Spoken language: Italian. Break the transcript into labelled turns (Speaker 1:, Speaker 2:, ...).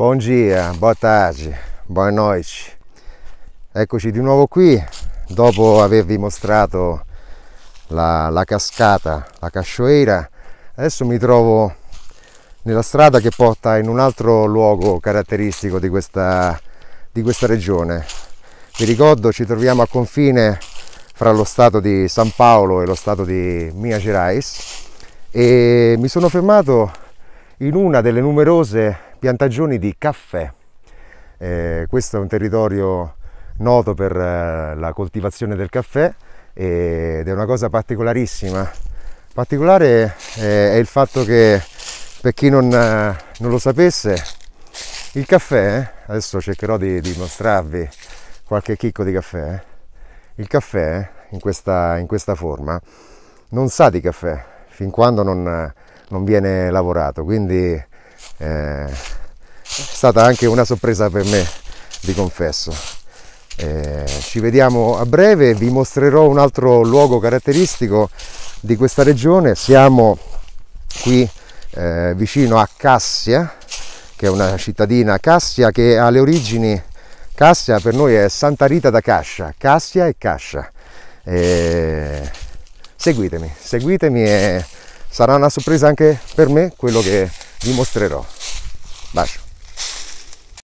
Speaker 1: Bom dia, boa tarde, boa noite. Eccoci di nuovo qui dopo avervi mostrato la, la cascata, la cascioeira. Adesso mi trovo nella strada che porta in un altro luogo caratteristico di questa, di questa regione. Vi ricordo ci troviamo a confine fra lo stato di San Paolo e lo stato di Minas Gerais e mi sono fermato in una delle numerose piantagioni di caffè. Eh, questo è un territorio noto per eh, la coltivazione del caffè ed è una cosa particolarissima. Particolare eh, è il fatto che per chi non, eh, non, lo sapesse, il caffè, eh, adesso cercherò di, di mostrarvi qualche chicco di caffè, eh, il caffè in questa, in questa forma non sa di caffè fin quando non, non viene lavorato, quindi eh, è stata anche una sorpresa per me, vi confesso. Eh, ci vediamo a breve, vi mostrerò un altro luogo caratteristico di questa regione. Siamo qui eh, vicino a Cassia, che è una cittadina Cassia che ha le origini Cassia per noi è Santa Rita da Cascia, Cassia e Cascia. Eh, seguitemi, seguitemi e sarà una sorpresa anche per me quello che vi mostrerò. Bacio.